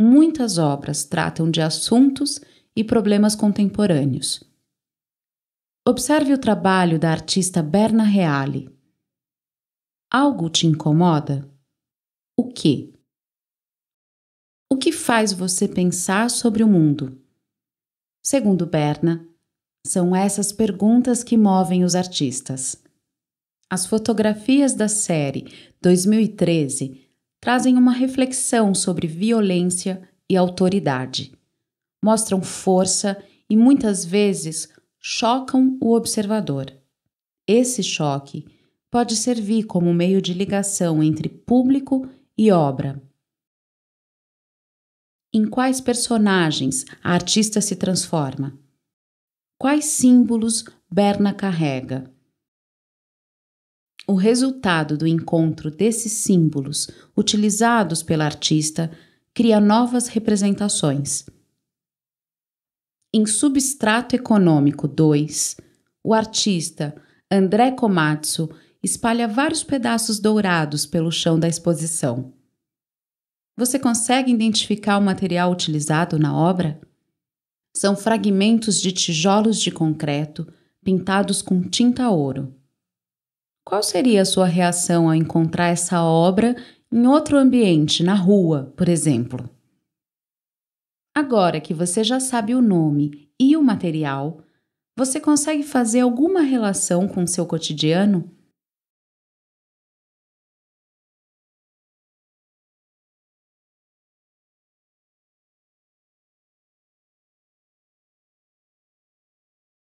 muitas obras tratam de assuntos e problemas contemporâneos. Observe o trabalho da artista Berna Reale. Algo te incomoda? O que? O que faz você pensar sobre o mundo? Segundo Berna, são essas perguntas que movem os artistas. As fotografias da série 2013 trazem uma reflexão sobre violência e autoridade. Mostram força e muitas vezes chocam o observador. Esse choque pode servir como meio de ligação entre público e obra. Em quais personagens a artista se transforma? Quais símbolos Berna carrega? O resultado do encontro desses símbolos utilizados pela artista cria novas representações. Em Substrato Econômico 2, o artista André Komatsu espalha vários pedaços dourados pelo chão da exposição. Você consegue identificar o material utilizado na obra? São fragmentos de tijolos de concreto pintados com tinta ouro. Qual seria a sua reação ao encontrar essa obra em outro ambiente, na rua, por exemplo? Agora que você já sabe o nome e o material, você consegue fazer alguma relação com o seu cotidiano?